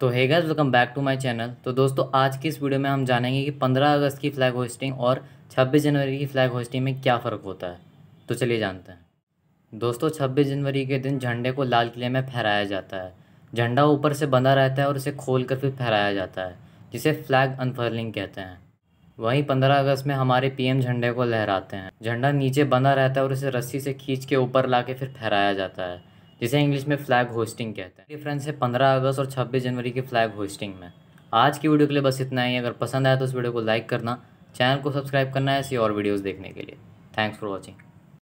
तो hey guys welcome back to my channel तो दोस्तों आज की इस वीडियो में हम जानेंगे कि 15 अगस्त की फ्लैग होस्टिंग और 26 जनवरी की फ्लैग होस्टिंग में क्या फ़र्क होता है तो चलिए जानते हैं दोस्तों 26 जनवरी के दिन झंडे को लाल किले में फहराया जाता है झंडा ऊपर से बंधा रहता है और उसे खोल कर फिर फहराया जाता है जिसे फ्लैग अनफर्लिंग कहते हैं वहीं पंद्रह अगस्त में हमारे पी झंडे को लहराते हैं झंडा नीचे बंधा रहता है और उसे रस्सी से खींच के ऊपर ला के फिर फहराया जाता है जिसे इंग्लिश में फ्लैग होस्टिंग कहते हैं डिफरेंस है पंद्रह अगस्त और छब्बीस जनवरी की फ्लैग होस्टिंग में आज की वीडियो के लिए बस इतना ही अगर पसंद आया तो इस वीडियो को लाइक करना चैनल को सब्सक्राइब करना है ऐसी और वीडियोज़ देखने के लिए थैंक्स फॉर वॉचिंग